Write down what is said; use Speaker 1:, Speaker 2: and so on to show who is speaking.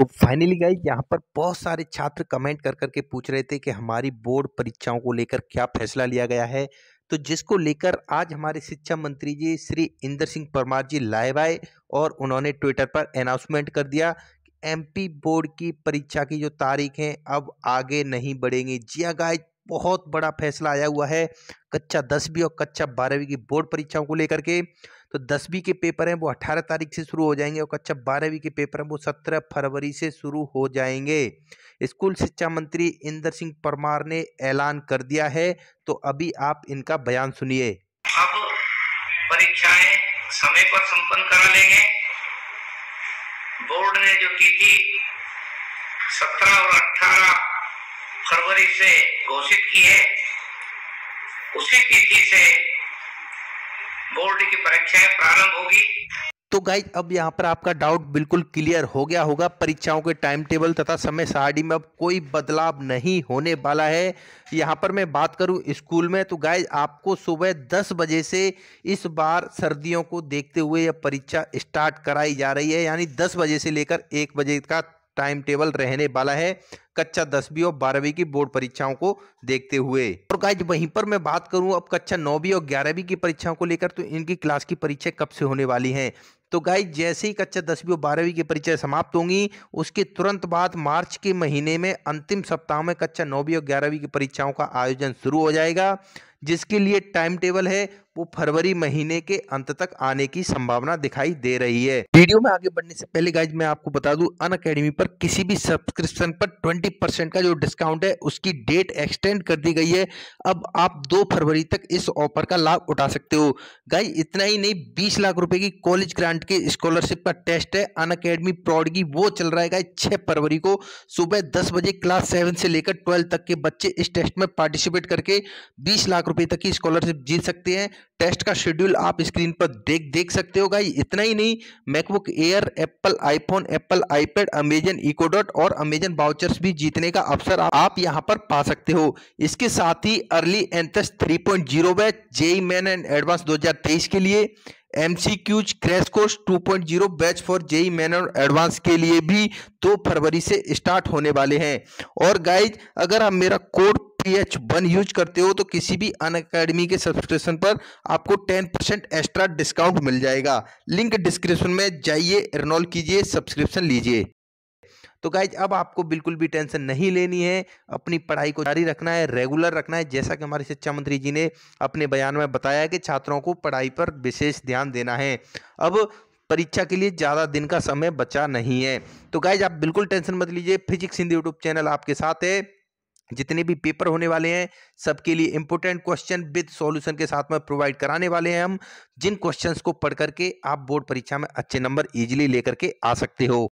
Speaker 1: तो finally guys यहाँ पर बहुत सारे छात्र कमेंट कर करके पूछ रहे थे कि हमारी बोर्ड परीक्षाओं को लेकर क्या फैसला लिया गया है तो जिसको लेकर आज हमारे शिक्षा मंत्री जी श्री इंदर सिंह परमार जी लाइव आए और उन्होंने ट्विटर पर अनाउंसमेंट कर दिया एमपी बोर्ड की परीक्षा की जो तारीख है अब आगे नहीं बढ़ेंगी जिया हाँ गाइज बहुत बड़ा फैसला आया हुआ है कक्षा दसवीं और कक्षा बारहवीं की बोर्ड परीक्षाओं को लेकर के तो दसवीं के पेपर हैं वो अट्ठारह तारीख से शुरू हो जाएंगे और कक्षा बारहवीं के पेपर हैं वो सत्रह फरवरी से शुरू हो जाएंगे स्कूल शिक्षा मंत्री इंदर सिंह परमार ने ऐलान कर दिया है तो अभी आप इनका बयान सुनिए अब परीक्षाएं समय पर संपन्न करा लेंगे बोर्ड ने जो की थी सत्रह और अठारह फरवरी से घोषित की है उसी तिथि से बोर्ड की परीक्षाएं प्रारंभ होगी तो गाइज अब यहाँ पर आपका डाउट बिल्कुल क्लियर हो गया होगा परीक्षाओं के टाइम टेबल तथा समय सारणी में अब कोई बदलाव नहीं होने वाला है यहाँ पर मैं बात करूँ स्कूल में तो गाइज आपको सुबह 10 बजे से इस बार सर्दियों को देखते हुए यह परीक्षा स्टार्ट कराई जा रही है यानी 10 बजे से लेकर 1 बजे का टाइम टेबल रहने वाला है कक्षा दसवीं और बारहवीं की बोर्ड परीक्षाओं को देखते हुए और गाइज वहीं पर मैं बात करूं अब कक्षा नौवीं और ग्यारहवीं की परीक्षाओं को लेकर तो इनकी क्लास की परीक्षा कब से होने वाली है तो गाइज जैसे ही कक्षा दसवीं और बारहवीं की परीक्षा समाप्त होंगी उसके तुरंत बाद मार्च के महीने में अंतिम सप्ताह में कक्षा नौवीं और ग्यारहवीं की परीक्षाओं का आयोजन शुरू हो जाएगा जिसके लिए टाइम टेबल है वो फरवरी महीने के अंत तक आने की संभावना दिखाई दे रही है वीडियो में आगे बढ़ने से पहले गाइज मैं आपको बता दूं अन अकेडमी पर किसी भी सब्सक्रिप्शन पर 20 परसेंट का जो डिस्काउंट है उसकी डेट एक्सटेंड कर दी गई है अब आप 2 फरवरी तक इस ऑफर का लाभ उठा सकते हो गाइज इतना ही नहीं बीस लाख रुपए की कॉलेज ग्रांट के स्कॉलरशिप का टेस्ट है अन अकेडमी की वो चल रहा है गाइज छह फरवरी को सुबह दस बजे क्लास सेवन से लेकर ट्वेल्व तक के बच्चे इस टेस्ट में पार्टिसिपेट करके बीस लाख रुपए तक की स्कॉलरशिप जीत सकते हैं टेस्ट का शेड्यूल आप स्क्रीन पर देख देख सकते हो गाई इतना ही नहीं MacBook Air Apple iPhone Apple iPad Amazon Echo Dot और अमेजन बाउचर्स भी जीतने का अवसर आप यहां पर पा सकते हो इसके साथ ही early enthuse 3.0 point zero batch JEE Main and advance 2023 के लिए M C Qs crash course 2.0 batch for JEE Main और एडवांस के लिए भी दो फरवरी से स्टार्ट होने वाले हैं और गाइज अगर आप मेरा code T H one use करते हो तो किसी भी अन अकेडमी के सब्सक्रिप्शन पर आपको टेन परसेंट एक्स्ट्रा डिस्काउंट मिल जाएगा लिंक डिस्क्रिप्शन में जाइए एनरोल कीजिए सब्सक्रिप्शन लीजिए तो गाइज अब आपको बिल्कुल भी टेंशन नहीं लेनी है अपनी पढ़ाई को जारी रखना है रेगुलर रखना है जैसा कि हमारे शिक्षा मंत्री जी ने अपने बयान में बताया कि छात्रों को पढ़ाई पर विशेष ध्यान देना है अब परीक्षा के लिए ज़्यादा दिन का समय बचा नहीं है तो गाइज आप बिल्कुल टेंशन मत लीजिए फिजिक्स हिंदी यूट्यूब चैनल आपके साथ है जितने भी पेपर होने वाले हैं सबके लिए इंपोर्टेंट क्वेश्चन विद सॉल्यूशन के साथ में प्रोवाइड कराने वाले हैं हम जिन क्वेश्चंस को पढ़ करके आप बोर्ड परीक्षा में अच्छे नंबर इजीली लेकर के आ सकते हो